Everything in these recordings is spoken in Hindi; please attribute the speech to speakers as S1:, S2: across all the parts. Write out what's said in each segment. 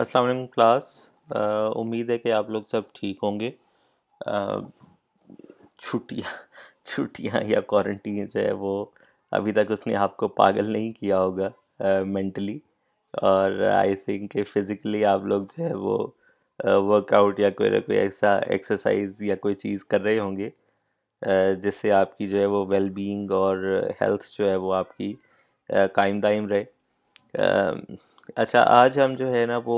S1: अस्सलाम वालेकुम क्लास उम्मीद है कि आप लोग सब ठीक होंगे छुट्टियाँ छुट्टियाँ या क्वारंटीन जो है वो अभी तक उसने आपको पागल नहीं किया होगा मेंटली और आई थिंक कि फ़िज़िकली आप लोग जो है वो वर्कआउट या कोई ना कोई ऐसा एक्सरसाइज या कोई चीज़ कर रहे होंगे जिससे आपकी जो है वो वेल बीइंग और हेल्थ जो है वो आपकी कायम दायम रहे अच्छा आज हम जो है ना वो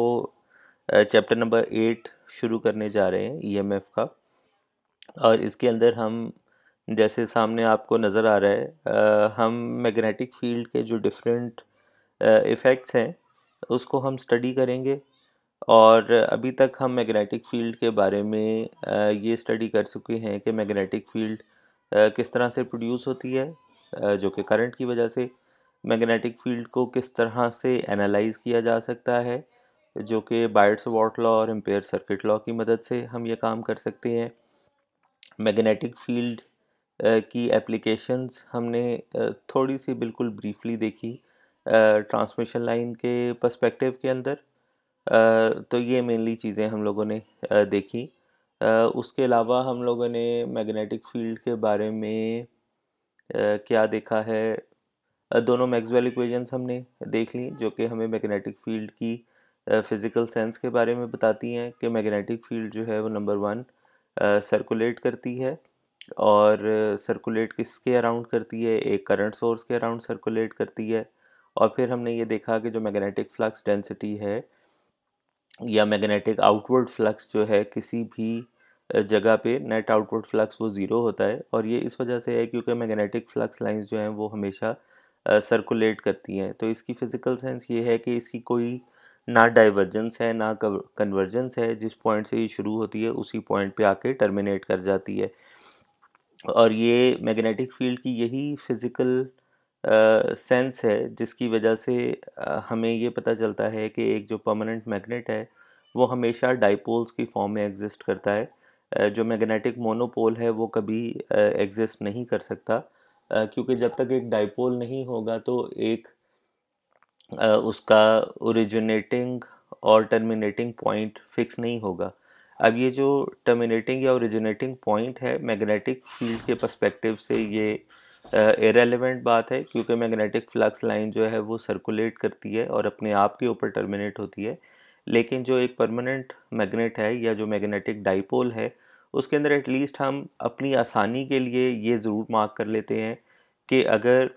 S1: चैप्टर नंबर एट शुरू करने जा रहे हैं ईएमएफ e का और इसके अंदर हम जैसे सामने आपको नज़र आ रहा है आ, हम मैग्नेटिक फील्ड के जो डिफरेंट इफ़ेक्ट्स हैं उसको हम स्टडी करेंगे और अभी तक हम मैग्नेटिक फील्ड के बारे में आ, ये स्टडी कर चुके हैं कि मैग्नेटिक फील्ड किस तरह से प्रोड्यूस होती है जो कि करंट की वजह से मैग्नेटिक फील्ड को किस तरह से एनालाइज किया जा सकता है जो कि बाइट्स वॉट लॉ और एम्पेयर सर्किट लॉ की मदद से हम ये काम कर सकते हैं मैग्नेटिक फील्ड की एप्लीकेशंस हमने थोड़ी सी बिल्कुल ब्रीफली देखी ट्रांसमिशन लाइन के पर्सपेक्टिव के अंदर तो ये मेनली चीज़ें हम लोगों ने देखी उसके अलावा हम लोगों ने मैग्नेटिक फील्ड के बारे में क्या देखा है दोनों मैक्सवेल इक्वेशंस हमने देख ली जो कि हमें मैग्नेटिक फील्ड की फिज़िकल सेंस के बारे में बताती हैं कि मैग्नेटिक फील्ड जो है वो नंबर वन सर्कुलेट करती है और सर्कुलेट किसके अराउंड करती है एक करंट सोर्स के अराउंड सर्कुलेट करती है और फिर हमने ये देखा कि जो मैग्नेटिक फ्लक्स डेंसिटी है या मैग्नेटिक आउटवर्ड फ्लक्स जो है किसी भी जगह पे नेट आउटवर्ड फ्लक्स वो ज़ीरो होता है और ये इस वजह से है क्योंकि मैग्नेटिक फ्लक्स लाइंस जो हैं वो हमेशा सर्कुलेट करती है तो इसकी फ़िज़िकल साइंस ये है कि इसकी कोई ना डाइवर्जेंस है ना कन्वर्जेंस है जिस पॉइंट से ये शुरू होती है उसी पॉइंट पे आके टर्मिनेट कर जाती है और ये मैग्नेटिक फील्ड की यही फिज़िकल सेंस uh, है जिसकी वजह से uh, हमें ये पता चलता है कि एक जो परमानेंट मैग्नेट है वो हमेशा डाइपोल्स की फॉर्म में एग्जिस्ट करता है uh, जो मैग्नेटिक मोनोपोल है वो कभी एग्जिस्ट नहीं कर सकता क्योंकि जब तक एक डाइपोल नहीं होगा तो एक उसका ओरिजिनेटिंग और टर्मिनेटिंग पॉइंट फिक्स नहीं होगा अब ये जो टर्मिनेटिंग या ओरिजिनेटिंग पॉइंट है मैग्नेटिक फील्ड के पर्सपेक्टिव से ये इरेलीवेंट बात है क्योंकि मैग्नेटिक फ्लक्स लाइन जो है वो सर्कुलेट करती है और अपने आप के ऊपर टर्मिनेट होती है लेकिन जो एक परमानेंट मैग्नेट है या जो मैग्नेटिक डाइपोल है उसके अंदर एटलीस्ट हम अपनी आसानी के लिए ये ज़रूर मार्क कर लेते हैं कि अगर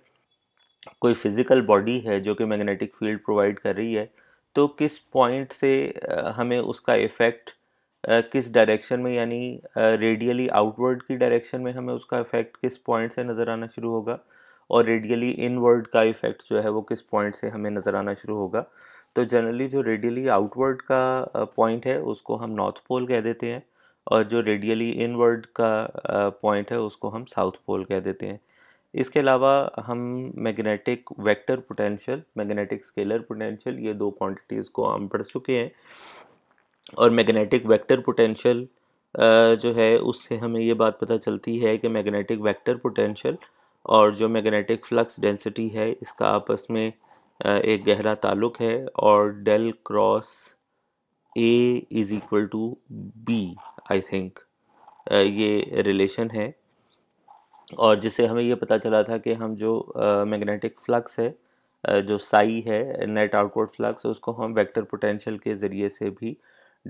S1: कोई फिज़िकल बॉडी है जो कि मैग्नेटिक फील्ड प्रोवाइड कर रही है तो किस पॉइंट से हमें उसका इफ़ेक्ट किस डायरेक्शन में यानी रेडियली आउटवर्ड की डायरेक्शन में हमें उसका इफ़ेक्ट किस पॉइंट से नज़र आना शुरू होगा और रेडियली इनवर्ड का इफ़ेक्ट जो है वो किस पॉइंट से हमें नज़र आना शुरू होगा तो जनरली जो रेडियली आउटवर्ड का पॉइंट है उसको हम नॉर्थ पोल कह देते हैं और जो रेडियली इनवर्ड का पॉइंट है उसको हम साउथ पोल कह देते हैं इसके अलावा हम magnetic vector potential magnetic scalar potential ये दो क्वांटिटीज़ को हम पढ़ चुके हैं और मैग्नेटिक वेक्टर पोटेंशियल जो है उससे हमें ये बात पता चलती है कि मैग्नेटिक वेक्टर पोटेंशियल और जो मैग्नेटिक फ्लक्स डेंसिटी है इसका आपस में एक गहरा ताल्लुक है और del cross A is equal to B I think ये रिलेशन है और जिससे हमें ये पता चला था कि हम जो मैग्नेटिक uh, फ्लक्स है uh, जो साई है नेट आउटपुट फ्लक्स उसको हम वेक्टर पोटेंशियल के ज़रिए से भी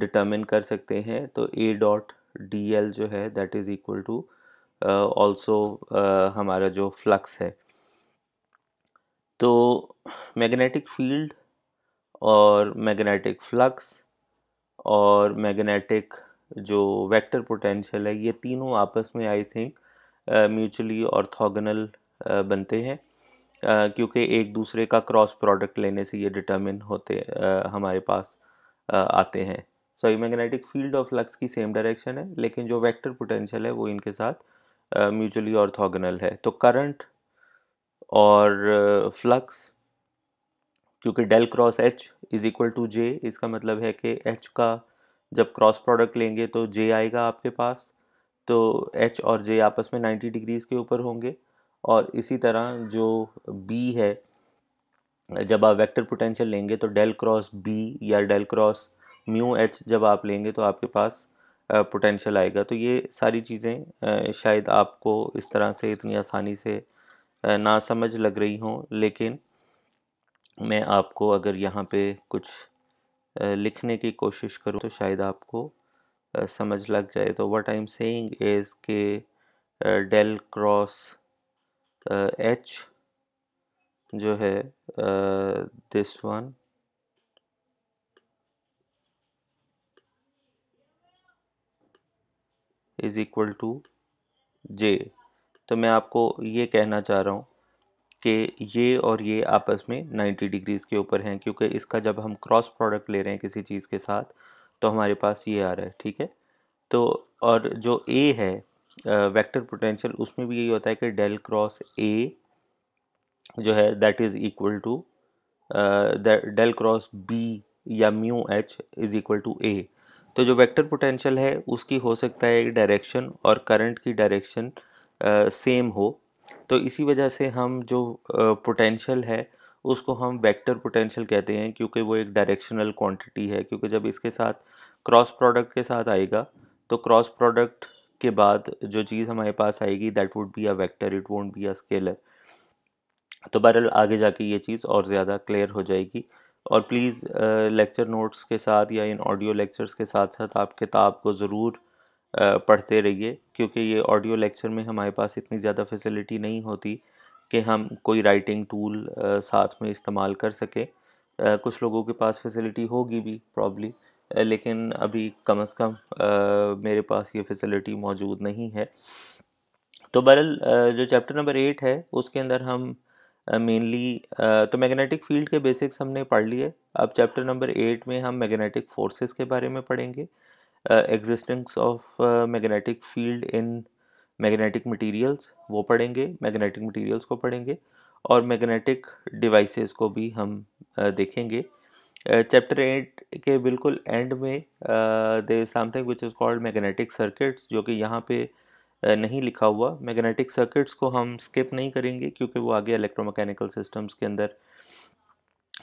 S1: डिटर्मिन कर सकते हैं तो ए डॉट डी एल जो है that is equal to also हमारा जो फ्लक्स है तो मैग्नेटिक फील्ड और मैग्नेटिक फ्लक्स और मैग्नेटिक जो वेक्टर पोटेंशियल है ये तीनों आपस में आई थिंक म्यूचुअली ऑर्थोगोनल बनते हैं Uh, क्योंकि एक दूसरे का क्रॉस प्रोडक्ट लेने से ये डिटर्मिन होते uh, हमारे पास uh, आते हैं so magnetic field of flux की सेम डायरेक्शन है लेकिन जो वेक्टर पोटेंशियल है वो इनके साथ म्यूचुअली ऑर्थोगोनल है तो करंट और फ्लक्स क्योंकि del cross H is equal to J इसका मतलब है कि एच का जब क्रॉस प्रोडक्ट लेंगे तो जे आएगा आपके पास तो एच और जे आपस में 90 डिग्रीज़ के ऊपर होंगे और इसी तरह जो बी है जब आप वेक्टर पोटेंशियल लेंगे तो डेल क्रॉस बी या डेल क्रॉस म्यू एच जब आप लेंगे तो आपके पास पोटेंशियल आएगा तो ये सारी चीज़ें शायद आपको इस तरह से इतनी आसानी से ना समझ लग रही हों लेकिन मैं आपको अगर यहाँ पे कुछ लिखने की कोशिश करूँ तो शायद आपको समझ लग जाए तो what I am saying is के डेल क्रॉस एच जो है this one is equal to J तो मैं आपको ये कहना चाह रहा हूँ कि ये और ये आपस में 90 डिग्रीज़ के ऊपर हैं क्योंकि इसका जब हम क्रॉस प्रोडक्ट ले रहे हैं किसी चीज़ के साथ तो हमारे पास ये आ रहा है ठीक है तो और जो ए है वेक्टर पोटेंशियल उसमें भी यही होता है कि डेल क्रॉस ए जो है that is equal to del cross B या mu H is equal to A तो जो वेक्टर पोटेंशियल है उसकी हो सकता है डायरेक्शन और करंट की डायरेक्शन सेम हो तो इसी वजह से हम जो पोटेंशियल है उसको हम वेक्टर पोटेंशियल कहते हैं क्योंकि वो एक डायरेक्शनल क्वांटिटी है क्योंकि जब इसके साथ क्रॉस प्रोडक्ट के साथ आएगा तो क्रॉस प्रोडक्ट के बाद जो चीज़ हमारे पास आएगी that would be a vector it won't be a scalar तो बहरल आगे जाके ये चीज़ और ज़्यादा क्लियर हो जाएगी और प्लीज़ लेक्चर नोट्स के साथ या इन ऑडियो लेक्चर्स के साथ साथ आप किताब को ज़रूर पढ़ते रहिए क्योंकि ये ऑडियो लेक्चर में हमारे पास इतनी ज़्यादा फैसिलिटी नहीं होती कि हम कोई राइटिंग टूल साथ में इस्तेमाल कर सकें कुछ लोगों के पास फैसिलिटी होगी भी प्रॉब्ली लेकिन अभी कम अज़ कम मेरे पास ये फैसिलिटी मौजूद नहीं है तो बहरल जो चैप्टर नंबर एट है उसके अंदर हम मेनली तो मैग्नेटिक फील्ड के बेसिक्स हमने पढ़ लिए अब चैप्टर नंबर एट में हम मैग्नेटिक फोर्सेस के बारे में पढ़ेंगे existence of magnetic field in magnetic materials वो पढ़ेंगे मैग्नेटिक मटेरियल्स को पढ़ेंगे और मैग्नेटिक डिवाइसेस को भी हम uh, देखेंगे चैप्टर uh, एट के बिल्कुल एंड में they something which is called magnetic circuits जो कि यहाँ पे uh, नहीं लिखा हुआ मैग्नेटिक सर्किट्स को हम स्किप नहीं करेंगे क्योंकि वो आगे इलेक्ट्रोमैकेनिकल सिस्टम्स के अंदर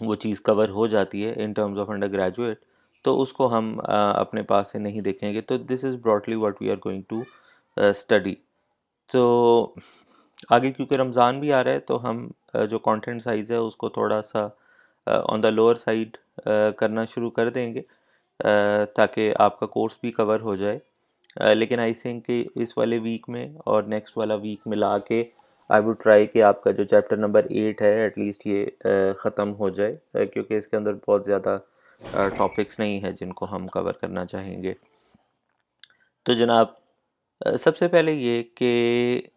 S1: वो चीज़ कवर हो जाती है in terms of undergraduate तो उसको हम अपने पास से नहीं देखेंगे तो this is broadly what we are going to study तो आगे क्योंकि रमज़ान भी आ रहा है तो हम जो कंटेंट साइज़ है उसको थोड़ा सा ऑन द लोअर साइड करना शुरू कर देंगे ताकि आपका कोर्स भी कवर हो जाए लेकिन आई थिंक कि इस वाले वीक में और नेक्स्ट वाला वीक मिला के आई वुड ट्राई कि आपका जो चैप्टर नंबर एट है एटलीस्ट ये ख़त्म हो जाए क्योंकि इसके अंदर बहुत ज़्यादा टॉपिक्स नहीं है जिनको हम कवर करना चाहेंगे तो जनाब सबसे पहले ये कि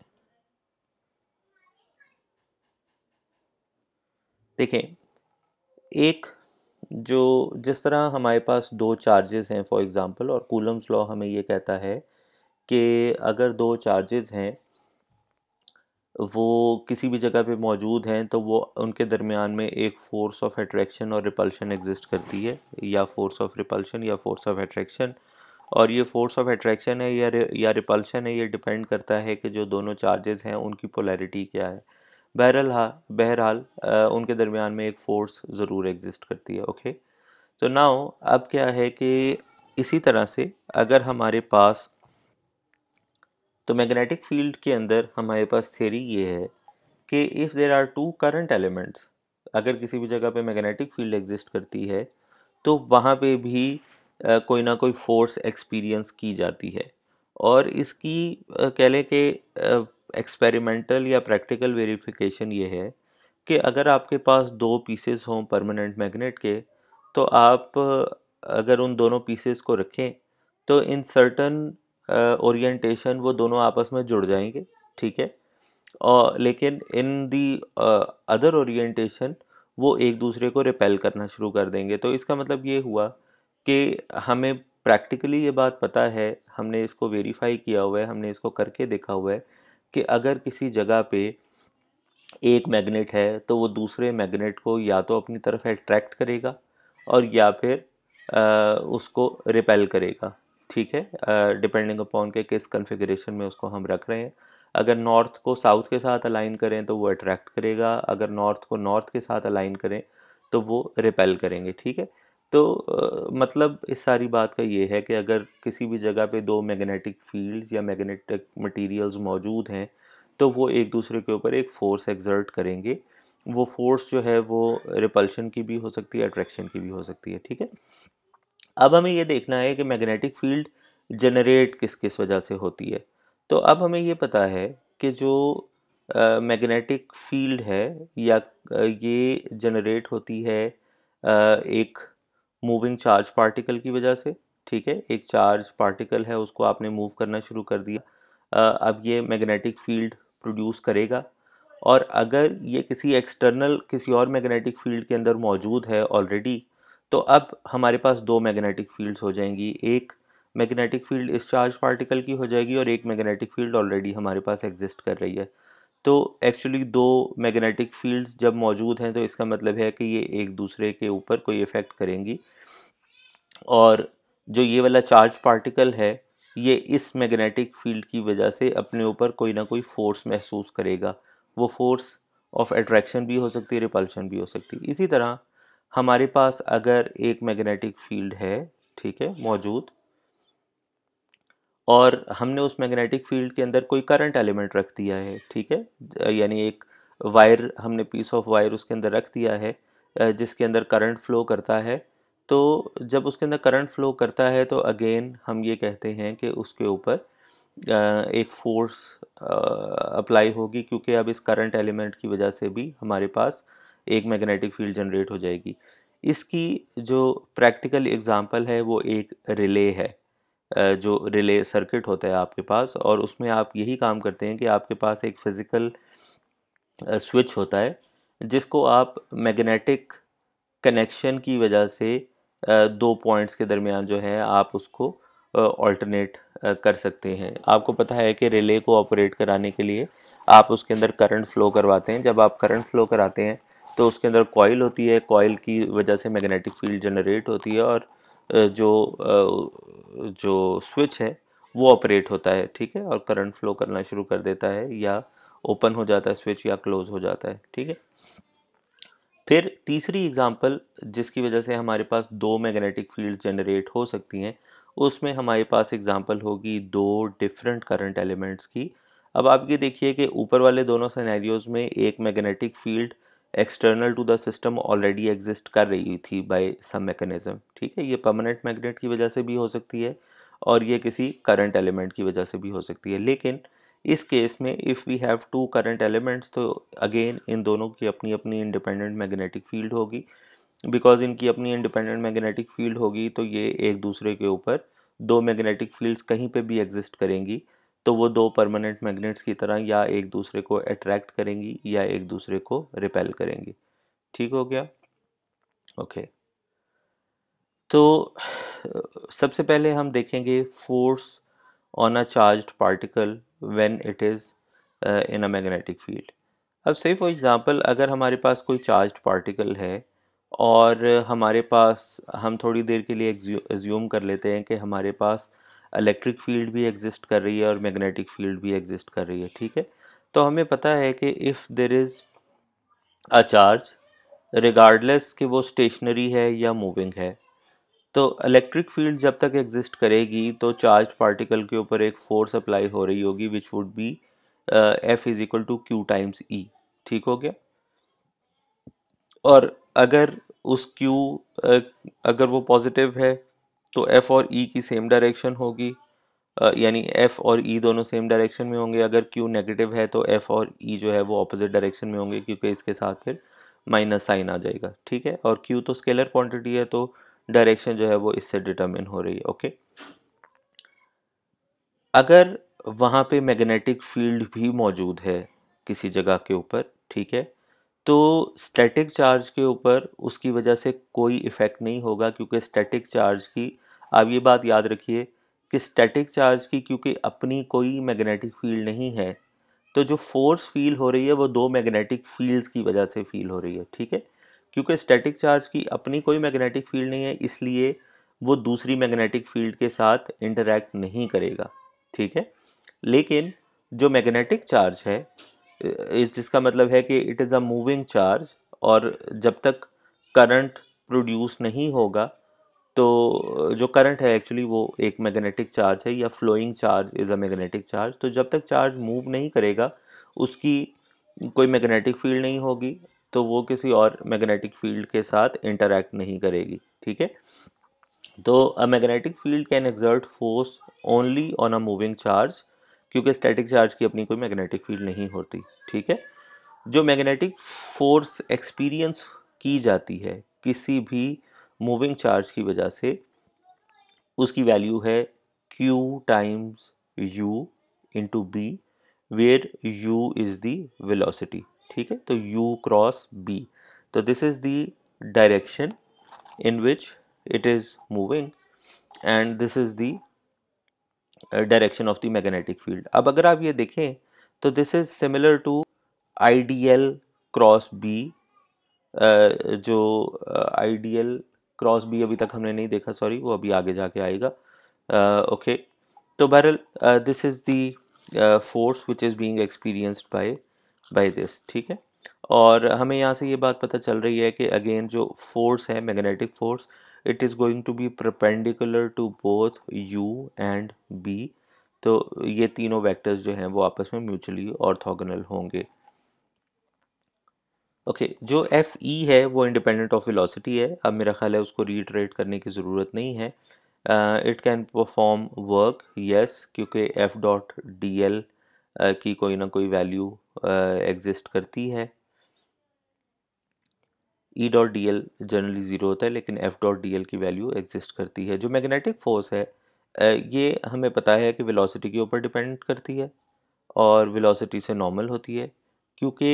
S1: देखें एक जो जिस तरह हमारे पास दो चार्जेस हैं फॉर एग्ज़ाम्पल और कूलम्स लॉ हमें ये कहता है कि अगर दो चार्जेस हैं वो किसी भी जगह पे मौजूद हैं तो वो उनके दरमियान में एक फ़ोर्स ऑफ अट्रैक्शन और रिपल्शन एग्जिस्ट करती है या फ़ोर्स ऑफ रिपल्शन या फ़ोर्स ऑफ अट्रैक्शन और ये फ़ोर्स ऑफ अट्रैक्शन है या या रिपल्शन है ये डिपेंड करता है कि जो दोनों चार्जेस हैं उनकी पोलैरिटी क्या है बहरहाल हाँ बहरहाल उनके दरमियान में एक फ़ोर्स ज़रूर एग्ज़िस्ट करती है ओके तो नाउ अब क्या है कि इसी तरह से अगर हमारे पास तो मैग्नेटिक फील्ड के अंदर हमारे पास थेरी ये है कि if there are two current elements अगर किसी भी जगह पे मैग्नेटिक फील्ड एग्जिस्ट करती है तो वहाँ पे भी आ, कोई ना कोई फोर्स एक्सपीरियंस की जाती है और इसकी कह लें कि एक्सपेरिमेंटल या प्रैक्टिकल वेरिफिकेशन ये है कि अगर आपके पास दो पीसेस हों परमानेंट मैग्नेट के तो आप अगर उन दोनों पीसेस को रखें तो इन सर्टन ओरिएंटेशन वो दोनों आपस में जुड़ जाएंगे ठीक है और लेकिन इन दी अदर ओरिएंटेशन वो एक दूसरे को रिपेल करना शुरू कर देंगे तो इसका मतलब ये हुआ कि हमें प्रैक्टिकली ये बात पता है हमने इसको वेरीफाई किया हुआ है हमने इसको करके देखा हुआ है कि अगर किसी जगह पे एक मैग्नेट है तो वो दूसरे मैग्नेट को या तो अपनी तरफ अट्रैक्ट करेगा और या फिर आ, उसको रिपेल करेगा ठीक है डिपेंडिंग अपॉन के किस कन्फिग्रेशन में उसको हम रख रहे हैं अगर नॉर्थ को साउथ के साथ अलाइन करें तो वो अट्रैक्ट करेगा अगर नॉर्थ को नॉर्थ के साथ अलाइन करें तो वो रिपेल करेंगे ठीक है तो आ, मतलब इस सारी बात का ये है कि अगर किसी भी जगह पे दो मैग्नेटिक फील्ड्स या मैग्नेटिक मटेरियल्स मौजूद हैं तो वो एक दूसरे के ऊपर एक फ़ोर्स एग्जर्ट करेंगे वो फोर्स जो है वो रिपल्शन की भी हो सकती है अट्रैक्शन की भी हो सकती है ठीक है अब हमें ये देखना है कि मैग्नेटिक फील्ड जनरेट किस किस वजह से होती है तो अब हमें ये पता है कि जो मैग्नेटिक फील्ड है या ये जनरेट होती है एक मूविंग चार्ज पार्टिकल की वजह से ठीक है एक चार्ज पार्टिकल है उसको आपने मूव करना शुरू कर दिया अब ये मैग्नेटिक फील्ड प्रोड्यूस करेगा और अगर ये किसी एक्सटर्नल किसी और मैग्नेटिक फील्ड के अंदर मौजूद है ऑलरेडी तो अब हमारे पास दो मैग्नेटिक फील्ड्स हो जाएंगी एक मैग्नेटिक फील्ड इस चार्ज पार्टिकल की हो जाएगी और एक मैग्नेटिक फील्ड ऑलरेडी हमारे पास एग्जिस्ट कर रही है तो एक्चुअली दो मैग्नेटिक फील्ड्स जब मौजूद हैं तो इसका मतलब है कि ये एक दूसरे के ऊपर कोई इफ़ेक्ट करेंगी और जो ये वाला चार्ज पार्टिकल है ये इस मैग्नेटिक फील्ड की वजह से अपने ऊपर कोई ना कोई फोर्स महसूस करेगा वो फोर्स ऑफ अट्रैक्शन भी हो सकती है रिपल्शन भी हो सकती है इसी तरह हमारे पास अगर एक मैग्नेटिक फील्ड है ठीक है मौजूद और हमने उस मैग्नेटिक फील्ड के अंदर कोई करंट एलिमेंट रख दिया है ठीक है यानी एक वायर हमने पीस ऑफ वायर उसके अंदर रख दिया है जिसके अंदर करंट फ्लो करता है तो जब उसके अंदर करंट फ्लो करता है तो अगेन हम ये कहते हैं कि उसके ऊपर एक फोर्स अप्लाई होगी क्योंकि अब इस करंट एलिमेंट की वजह से भी हमारे पास एक मैग्नेटिक फील्ड जनरेट हो जाएगी इसकी जो प्रैक्टिकल एग्जांपल है वो एक रिले है जो रिले सर्किट होता है आपके पास और उसमें आप यही काम करते हैं कि आपके पास एक फिज़िकल स्विच होता है जिसको आप मैग्नेटिक कनेक्शन की वजह से दो पॉइंट्स के दरमियान जो है आप उसको ऑल्टरनेट कर सकते हैं आपको पता है कि रिले को ऑपरेट कराने के लिए आप उसके अंदर करंट फ्लो करवाते हैं जब आप करंट फ्लो कराते हैं तो उसके अंदर कॉयल होती है कॉयल की वजह से मैग्नेटिक फील्ड जनरेट होती है और जो जो स्विच है वो ऑपरेट होता है ठीक है और करंट फ्लो करना शुरू कर देता है या ओपन हो जाता है स्विच या क्लोज हो जाता है ठीक है फिर तीसरी एग्जांपल जिसकी वजह से हमारे पास दो मैग्नेटिक फील्ड जनरेट हो सकती हैं उसमें हमारे पास एग्जांपल होगी दो डिफरेंट करंट एलिमेंट्स की अब आप ये देखिए कि ऊपर वाले दोनों सिनेरियोज में एक magnetic field external to the system already exist कर रही थी बाय सम मैकेनिज्म ठीक है ये परमानेंट मैग्नेट की वजह से भी हो सकती है और ये किसी करंट एलिमेंट की वजह से भी हो सकती है लेकिन इस केस में if we have two current elements तो अगेन इन दोनों की अपनी अपनी इंडिपेंडेंट मैग्नेटिक फील्ड होगी बिकॉज इनकी अपनी इंडिपेंडेंट मैग्नेटिक फील्ड होगी तो ये एक दूसरे के ऊपर दो मैग्नेटिक फील्ड्स कहीं पे भी एग्जिस्ट करेंगी तो वो दो परमानेंट मैग्नेट्स की तरह या एक दूसरे को अट्रैक्ट करेंगी या एक दूसरे को रिपेल करेंगी ठीक हो गया ओके तो सबसे पहले हम देखेंगे force on a charged particle when it is in a magnetic field अब सही फॉर एग्ज़ाम्पल अगर हमारे पास कोई चार्ज पार्टिकल है और हमारे पास हम थोड़ी देर के लिए एज्यूम कर लेते हैं कि हमारे पास इलेक्ट्रिक फील्ड भी एग्जिस्ट कर रही है और मैग्नेटिक फील्ड भी एग्जिस्ट कर रही है ठीक है तो हमें पता है कि if there is a charge regardless कि वो स्टेशनरी है या मूविंग है तो इलेक्ट्रिक फील्ड जब तक एग्जिस्ट करेगी तो चार्ज पार्टिकल के ऊपर एक फोर्स अप्लाई हो रही होगी which would be F is equal to Q times E ठीक हो गया और अगर उस क्यू uh, अगर वो पॉजिटिव है तो एफ़ और ई e की सेम डायरेक्शन होगी यानी एफ़ और ई e दोनों सेम डायरेक्शन में होंगे अगर क्यू नेगेटिव है तो एफ़ और ई e जो है वो अपोजिट डायरेक्शन में होंगे क्योंकि इसके साथ फिर माइनस साइन आ जाएगा ठीक है और क्यू तो स्केलर क्वांटिटी है तो डायरेक्शन जो है वो इससे डिटर्मिन हो रही है ओके अगर वहाँ पे मैग्नेटिक फील्ड भी मौजूद है किसी जगह के ऊपर ठीक है तो स्टैटिक चार्ज के ऊपर उसकी वजह से कोई इफ़ेक्ट नहीं होगा क्योंकि स्टैटिक चार्ज की आप ये बात याद रखिए कि स्टैटिक चार्ज की क्योंकि अपनी कोई मैग्नेटिक फील्ड नहीं है तो जो फोर्स फील हो रही है वो दो मैग्नेटिक फील्ड्स की वजह से फील हो रही है ठीक है क्योंकि स्टैटिक चार्ज की अपनी कोई मैग्नेटिक फील्ड नहीं है इसलिए वो दूसरी मैग्नेटिक फील्ड के साथ इंटरेक्ट नहीं करेगा ठीक है लेकिन जो मैग्नेटिक चार्ज है जिसका मतलब है कि it is a moving charge और जब तक करंट प्रोड्यूस नहीं होगा तो जो करंट है एक्चुअली वो एक मैग्नेटिक चार्ज है या flowing charge is a magnetic charge तो जब तक चार्ज मूव नहीं करेगा उसकी कोई मैग्नेटिक फील्ड नहीं होगी तो वो किसी और मैग्नेटिक फील्ड के साथ इंटरेक्ट नहीं करेगी ठीक है तो a magnetic field can exert force only on a moving charge क्योंकि स्टैटिक चार्ज की अपनी कोई मैग्नेटिक फील्ड नहीं होती ठीक है जो मैग्नेटिक फोर्स एक्सपीरियंस की जाती है किसी भी मूविंग चार्ज की वजह से उसकी वैल्यू है q times u into B where you is the velocity ठीक है तो u क्रॉस b तो this is the direction in which it is moving and this is the direction of the magnetic field अब अगर आप ये देखें तो this is similar to I D L cross B जो I D L cross B अभी तक हमने नहीं देखा सॉरी वो अभी आगे जाके आएगा ओके uh, okay. तो बहरल this is the force which is being experienced by by this ठीक है और हमें यहाँ से ये बात पता चल रही है कि अगेन जो फोर्स है magnetic force it is going to be perpendicular to both U and B तो ये तीनों वेक्टर्स जो हैं वो आपस में म्यूचुअली ऑर्थोगोनल होंगे ओके okay, जो एफ ई है वो इंडिपेंडेंट ऑफ वेलोसिटी है अब मेरा ख्याल है उसको रीट्रेट करने की ज़रूरत नहीं है it can perform work yes क्योंकि एफ डॉट डी एल की कोई ना कोई वैल्यू एग्जिस्ट uh, करती है E dot D L generally zero होता है लेकिन एफ डॉट डी एल की वैल्यू एग्जिस्ट करती है जो मैग्नेटिक फोर्स है ये हमें पता है कि वेलोसिटी के ऊपर डिपेंड करती है और वेलोसिटी से नॉर्मल होती है क्योंकि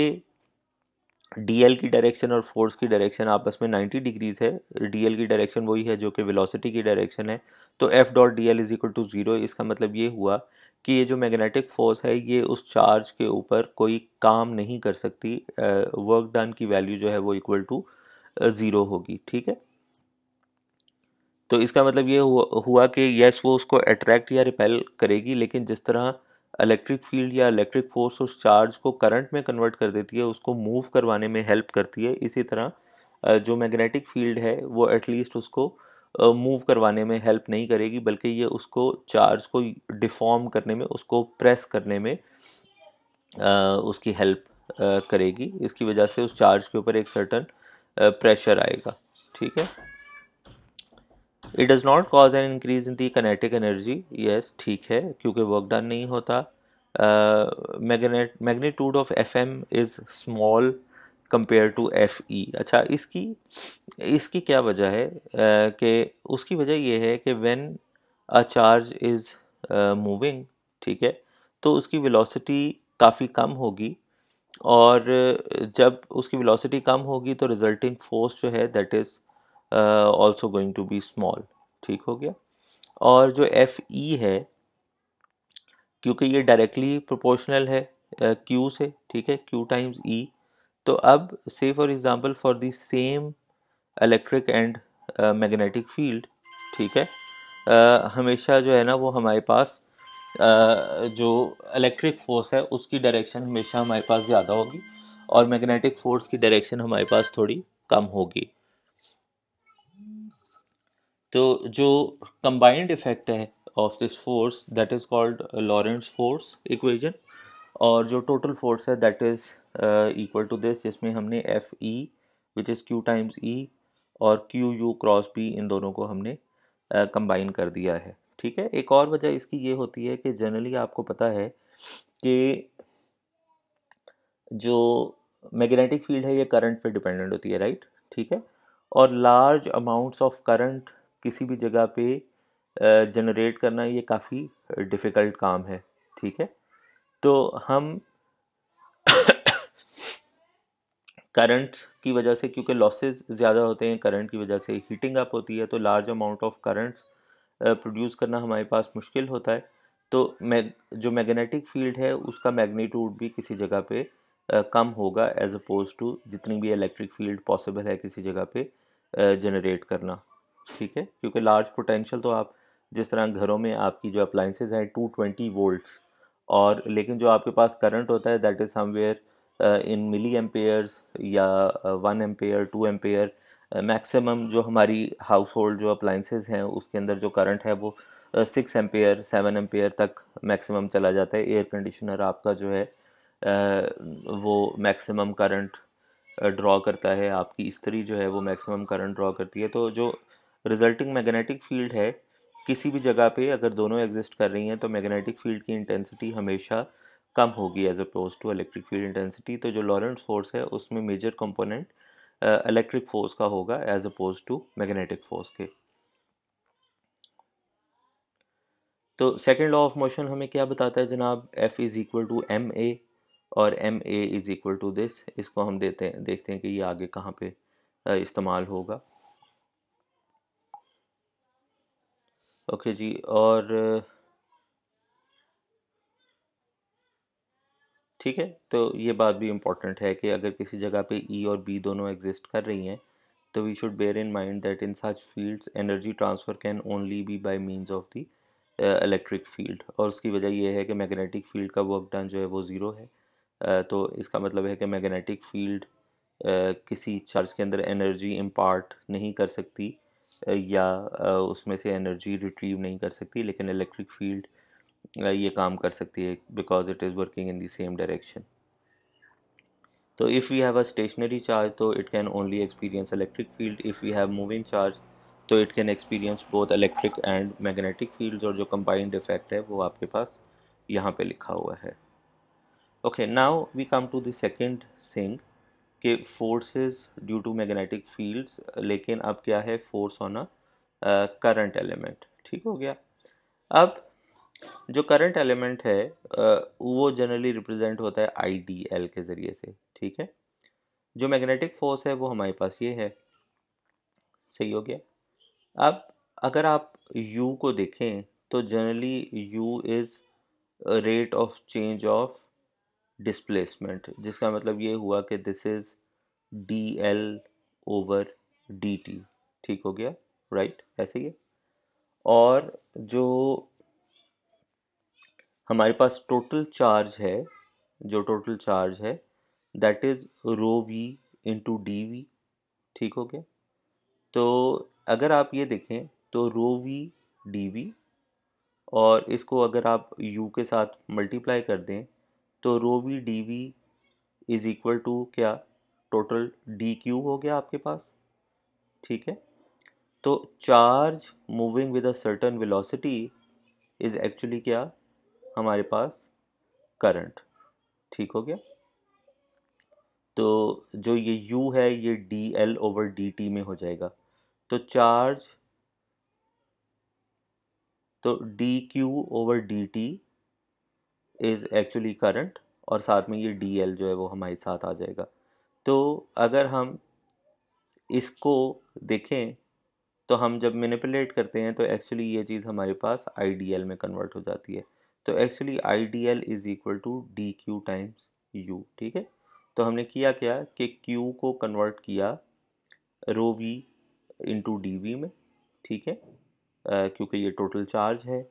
S1: डीएल की डायरेक्शन और फोर्स की डायरेक्शन आपस में 90 डिग्रीज है डीएल की डायरेक्शन वही है जो कि वेलोसिटी की डायरेक्शन है तो F dot D L is equal to zero इसका मतलब ये हुआ कि ये जो मैग्नेटिक फोर्स है ये उस चार्ज के ऊपर कोई काम नहीं कर सकती वर्क डन की वैल्यू जो है वो इक्वल टू ज़ीरो होगी ठीक है तो इसका मतलब ये हुआ, हुआ कि यस वो उसको अट्रैक्ट या रिपेल करेगी लेकिन जिस तरह इलेक्ट्रिक फील्ड या इलेक्ट्रिक फोर्स उस चार्ज को करंट में कन्वर्ट कर देती है उसको मूव करवाने में हेल्प करती है इसी तरह जो मैग्नेटिक फील्ड है वो एटलीस्ट उसको मूव करवाने में हेल्प नहीं करेगी बल्कि ये उसको चार्ज को डिफॉर्म करने में उसको प्रेस करने में उसकी हेल्प करेगी इसकी वजह से उस चार्ज के ऊपर एक सर्टन प्रेशर आएगा ठीक है it does not cause an increase in the kinetic energy yes ठीक है क्योंकि वर्क डन नहीं होता magnet magnitude of F M is small compare to F E अच्छा इसकी इसकी क्या वजह है uh, कि उसकी वजह यह है कि when a charge is moving ठीक है तो उसकी वेलोसिटी काफ़ी कम होगी और जब उसकी वेलोसिटी कम होगी तो रिजल्टिंग फोर्स जो है that is also going to be small ठीक हो गया और जो एफ ई e है क्योंकि ये डायरेक्टली प्रोपोर्शनल है क्यू uh, से ठीक है क्यू टाइम्स ई तो अब से for example for the same electric and magnetic field ठीक है uh, हमेशा जो है ना वो हमारे पास uh, जो इलेक्ट्रिक फोर्स है उसकी डायरेक्शन हमेशा हमारे पास ज़्यादा होगी और मैग्नेटिक फोर्स की डायरेक्शन हमारे पास थोड़ी कम होगी तो जो कंबाइंड इफेक्ट है of this force that is called Lorentz force equation और जो टोटल फोर्स है that is equal to this जिसमें हमने F E which is Q times E और क्यू यू क्रॉस बी इन दोनों को हमने कंबाइन uh, कर दिया है ठीक है एक और वजह इसकी ये होती है कि जनरली आपको पता है कि जो मैग्नेटिक फील्ड है ये करंट पे डिपेंडेंट होती है राइट ठीक है और लार्ज अमाउंट्स ऑफ करंट किसी भी जगह पे जनरेट करना ये काफ़ी डिफ़िकल्ट काम है ठीक है तो हम करंट की वजह से क्योंकि लॉसेस ज़्यादा होते हैं करंट की वजह से हीटिंग अप होती है तो large amount of currents produce करना हमारे पास मुश्किल होता है तो मैग जो मैग्नेटिक फील्ड है उसका मैग्नीट्यूड भी किसी जगह पे कम होगा एज अपोज टू जितनी भी इलेक्ट्रिक फील्ड पॉसिबल है किसी जगह पे जनरेट करना ठीक है क्योंकि लार्ज पोटेंशियल तो आप जिस तरह घरों में आपकी जो अप्लाइंसेज हैं टू ट्वेंटी वोल्ट्स और लेकिन जो आपके पास करंट होता है that is somewhere in milliamperes या one ampere two ampere maximum जो हमारी हाउस होल्ड जो अप्लाइंसेज हैं उसके अंदर जो करंट है वो सिक्स एम्पेयर सेवन एम्पेयर तक मैक्सिमम चला जाता है एयर कंडीशनर आपका जो है uh, वो मैक्सिमम करंट ड्रॉ करता है आपकी स्त्री जो है वो मैक्सिमम करंट ड्रॉ करती है तो जो रिजल्टिंग मैग्नेटिक फील्ड है किसी भी जगह पे अगर दोनों एग्जिस्ट कर रही हैं तो मैग्नेटिक फील्ड की इंटेंसिटी हमेशा कम होगी as opposed to electric field intensity तो जो लॉरेंस फोर्स है उसमें मेजर कंपोनेंट इलेक्ट्रिक फोर्स का होगा as opposed to magnetic force के तो सेकेंड लॉ ऑफ मोशन हमें क्या बताता है जनाब F is equal to M A और M A is equal to this इसको हम देते हैं देखते हैं कि ये आगे कहाँ पे इस्तेमाल होगा ओके जी और ठीक है तो ये बात भी इम्पॉर्टेंट है कि अगर किसी जगह पे ई e और बी दोनों एग्जिस्ट कर रही हैं तो we should bear in mind that in such fields energy transfer can only be by means of the electric field और उसकी वजह यह है कि मैग्नेटिक फील्ड का वर्क डन जो है वो ज़ीरो है uh, तो इसका मतलब है कि मैग्नेटिक फील्ड किसी चार्ज के अंदर एनर्जी इम्पार्ट नहीं कर सकती या उसमें से एनर्जी रिट्रीव नहीं कर सकती लेकिन इलेक्ट्रिक फील्ड ये काम कर सकती है because it is working in the same direction तो if we have a stationary charge तो it can only experience electric field if we have moving charge तो it can experience both electric and magnetic fields और जो कंबाइंड इफेक्ट है वो आपके पास यहाँ पे लिखा हुआ है okay now we come to the second thing के forces due to magnetic fields लेकिन अब क्या है force on a current element ठीक हो गया अब जो करंट एलिमेंट है वो जनरली रिप्रेजेंट होता है आई डी एल के ज़रिए से ठीक है जो मैग्नेटिक फोर्स है वो हमारे पास ये है सही हो गया अब अगर आप यू को देखें तो generally U is rate of change of displacement जिसका मतलब ये हुआ कि this is D L over D T ठीक हो गया राइट ऐसे ही है और जो हमारे पास टोटल चार्ज है जो टोटल चार्ज है that is rho V into D V ठीक हो गया तो अगर आप ये देखें तो रो वी डी वी और इसको अगर आप यू के साथ मल्टीप्लाई कर दें तो rho V D V is equal to क्या टोटल डी क्यू हो गया आपके पास ठीक है तो charge moving with a certain velocity is actually क्या हमारे पास करंट ठीक हो गया तो जो ये u है ये D L over D T में हो जाएगा तो चार्ज तो D Q over D T is actually current और साथ में ये डी एल जो है वो हमारे साथ आ जाएगा तो अगर हम इसको देखें तो हम जब मैनिपुलेट करते हैं तो एक्चुअली ये चीज़ हमारे पास आई डी एल में कन्वर्ट हो जाती है तो actually I D L is equal to D Q times U ठीक है तो हमने किया क्या कि क्यू को कन्वर्ट किया rho V into D V में ठीक है क्योंकि ये टोटल चार्ज है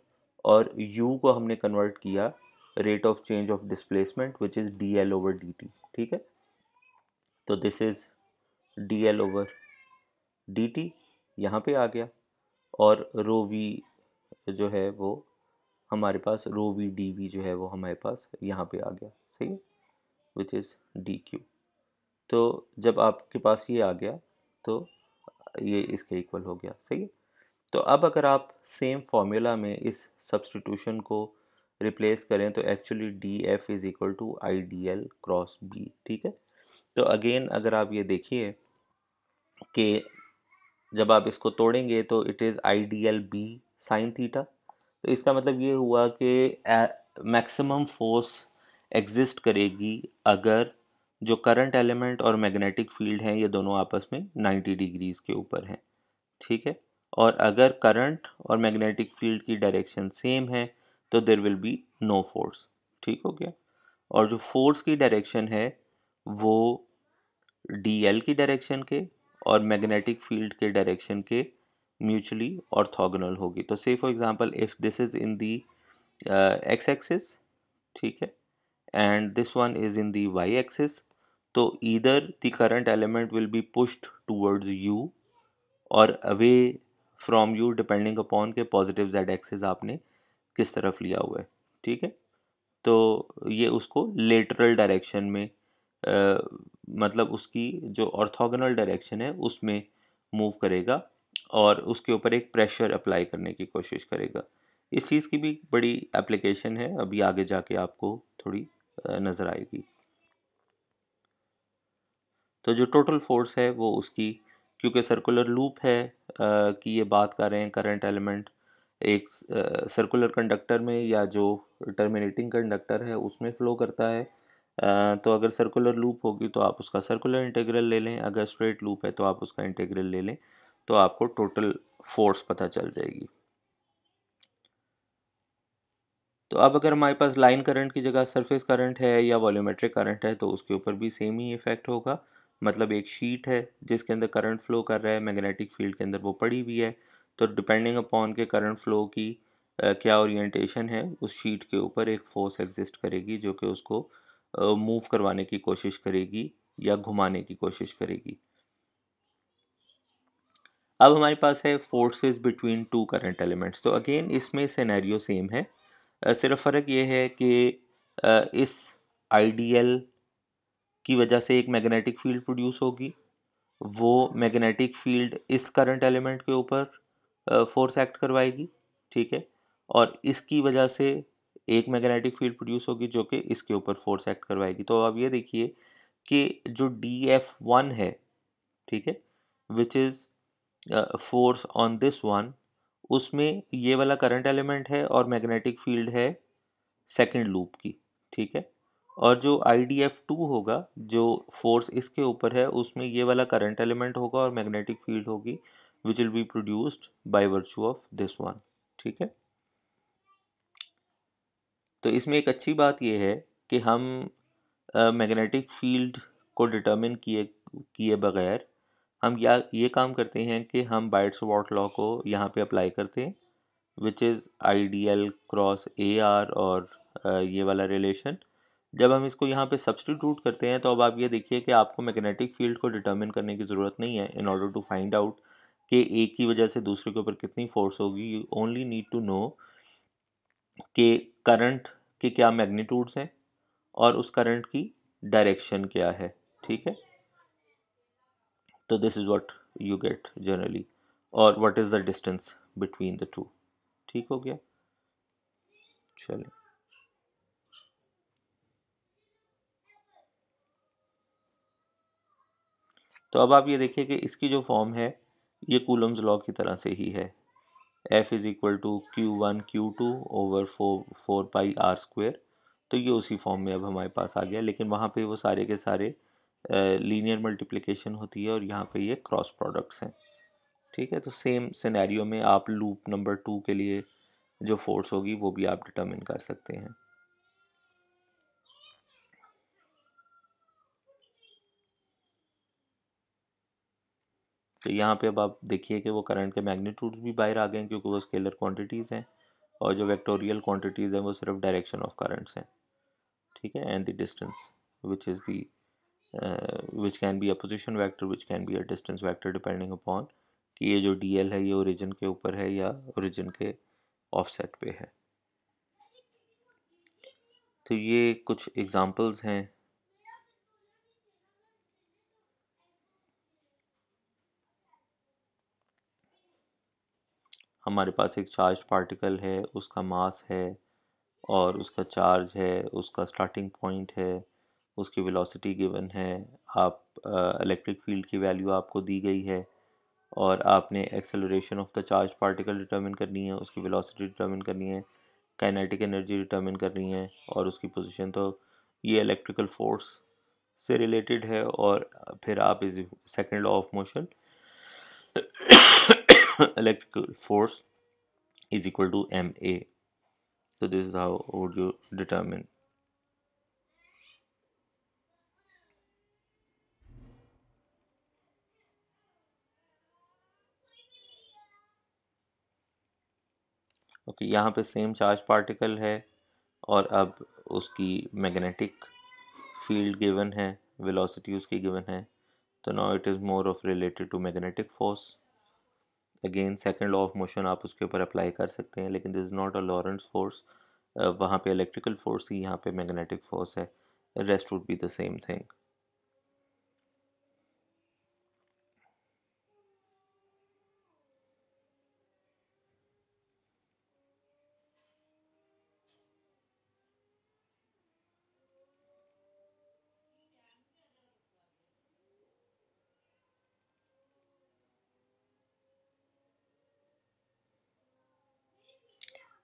S1: और यू को हमने कन्वर्ट किया rate of change of displacement which is dl over dt ठीक है तो this is dl over dt यहाँ पे आ गया और रो वी जो है वो हमारे पास रो वी डी वी जो है वो हमारे पास यहाँ पे आ गया सही है विच इज़ डी क्यू तो जब आपके पास ये आ गया तो ये इसके इक्वल हो गया सही है तो अब अगर आप सेम फॉर्मूला में इस सब्सटीट्यूशन को रिप्लेस करें तो actually D F is equal to I D L cross B ठीक है तो अगेन अगर आप ये देखिए कि जब आप इसको तोड़ेंगे तो it is I D L B sine theta तो इसका मतलब ये हुआ कि मैक्सिमम फोर्स एग्जिस्ट करेगी अगर जो करंट एलिमेंट और मैग्नेटिक फील्ड हैं ये दोनों आपस में 90 डिग्रीज़ के ऊपर हैं ठीक है और अगर करंट और मैग्नेटिक फील्ड की डायरेक्शन सेम है तो there will be no force ठीक हो गया और जो फोर्स की डायरेक्शन है वो डी एल की डायरेक्शन के और मैग्नेटिक फील्ड के डायरेक्शन के म्यूचुअली ऑर्थोगोनल होगी तो से for example if this is in the x axis ठीक है and this one is in the y axis तो इधर the current element will be pushed towards you और away from you depending upon के पॉजिटिव जेड एक्सेस आपने किस तरफ लिया हुआ है ठीक है तो ये उसको लेटरल डायरेक्शन में आ, मतलब उसकी जो ऑर्थोगोनल डायरेक्शन है उसमें मूव करेगा और उसके ऊपर एक प्रेशर अप्लाई करने की कोशिश करेगा इस चीज़ की भी बड़ी एप्लीकेशन है अभी आगे जाके आपको थोड़ी नज़र आएगी तो जो टोटल फोर्स है वो उसकी क्योंकि सर्कुलर लूप है आ, कि ये बात कर रहे हैं करंट एलिमेंट एक सर्कुलर कंडक्टर में या जो टर्मिनेटिंग कंडक्टर है उसमें फ़्लो करता है तो अगर सर्कुलर लूप होगी तो आप उसका सर्कुलर इंटीग्रल ले लें अगर स्ट्रेट लूप है तो आप उसका इंटीग्रल ले लें तो आपको टोटल फोर्स पता चल जाएगी तो अब अगर हमारे पास लाइन करंट की जगह सरफेस करंट है या वॉल्यूमेट्रिक करंट है तो उसके ऊपर भी सेम ही इफेक्ट होगा मतलब एक शीट है जिसके अंदर करंट फ्लो कर रहा है मैग्नेटिक फील्ड के अंदर वो पड़ी हुई है तो डिपेंडिंग अपॉन के करंट फ्लो की क्या ओरिएंटेशन है उस शीट के ऊपर एक फोर्स एग्जिस्ट करेगी जो कि उसको मूव करवाने की कोशिश करेगी या घुमाने की कोशिश करेगी अब हमारे पास है forces between two current elements तो अगेन इसमें सिनेरियो सेम है सिर्फ फ़र्क ये है कि इस आइडियल की वजह से एक मैग्नेटिक फील्ड प्रोड्यूस होगी वो मैग्नेटिक फील्ड इस करंट एलिमेंट के ऊपर फोर्स एक्ट करवाएगी ठीक है और इसकी वजह से एक मैग्नेटिक फील्ड प्रोड्यूस होगी जो कि इसके ऊपर फोर्स एक्ट करवाएगी तो अब ये देखिए कि जो डी एफ वन है ठीक है which is force on this one उसमें ये वाला करंट एलिमेंट है और मैग्नेटिक फील्ड है सेकंड लूप की ठीक है और जो आई डी एफ टू होगा जो फोर्स इसके ऊपर है उसमें ये वाला करंट एलिमेंट होगा और मैग्नेटिक फील्ड होगी which will be produced by virtue of this one ठीक है तो इसमें एक अच्छी बात यह है कि हम मैग्नेटिक uh, फील्ड को डिटर्मिन किए किए बगैर हम या ये काम करते हैं कि हम बाइट्स वॉट लॉ को यहाँ पे अप्लाई करते हैं which is ideal cross A R और ये वाला रिलेशन जब हम इसको यहाँ पे सब्सटीट्यूट करते हैं तो अब आप ये देखिए कि आपको मैग्नेटिक फील्ड को डिटर्मिन करने की ज़रूरत नहीं है in order to find out कि एक की वजह से दूसरे के ऊपर कितनी फोर्स होगी you only need to know कि करंट के क्या मैग्नीट्यूड्स हैं और उस करंट की डायरेक्शन क्या है ठीक है तो this is what you get generally और what is the distance between the two ठीक हो गया चलें तो अब आप ये देखिए कि इसकी जो फॉर्म है ये कूलम्स लॉ की तरह से ही है F is equal to q one q two over four four pi r square तो ये उसी फॉर्म में अब हमारे पास आ गया लेकिन वहाँ पे वो सारे के सारे लीनियर मल्टीप्लिकेशन होती है और यहाँ पे ये क्रॉस प्रोडक्ट्स हैं ठीक है तो सेम सिनेरियो में आप लूप नंबर टू के लिए जो फोर्स होगी वो भी आप डिटर्मिन कर सकते हैं तो यहाँ पे अब आप देखिए कि वो करंट के मैग्नीट्यूड भी बाहर आ गए हैं क्योंकि वो स्केलर क्वांटिटीज़ हैं और जो वेक्टोरियल क्वांटिटीज़ हैं वो सिर्फ डायरेक्शन ऑफ करंट्स हैं ठीक है and the distance which is the which can be a position vector which can be a distance vector depending upon कि ये जो डी है ये ओरिजिन के ऊपर है या ओरिजिन के ऑफसेट पे है तो ये कुछ एग्ज़ाम्पल्स हैं हमारे पास एक चार्ज पार्टिकल है उसका मास है और उसका चार्ज है उसका स्टार्टिंग पॉइंट है उसकी वेलोसिटी गिवन है आप इलेक्ट्रिक फील्ड की वैल्यू आपको दी गई है और आपने acceleration of the charge particle determine करनी है उसकी वेलोसिटी डिटर्मिन करनी है काइनेटिक एनर्जी डिटर्मिन करनी है और उसकी पोजीशन तो ये इलेक्ट्रिकल फोर्स से रिलेटेड है और फिर आप इस second law of motion electrical force is equal to ma so this is how would you determine okay okay, यहाँ पे सेम चार्ज पार्टिकल है और अब उसकी मैग्नेटिक फील्ड गिवन है वेलोसिटी उसकी गिवन है तो now it is more of related to magnetic force again second law of motion आप उसके ऊपर अप्लाई कर सकते हैं लेकिन this is not a Lorentz force वहाँ पे इलेक्ट्रिकल फोर्स ही यहाँ पे मैग्नेटिक फोर्स है rest would be the same thing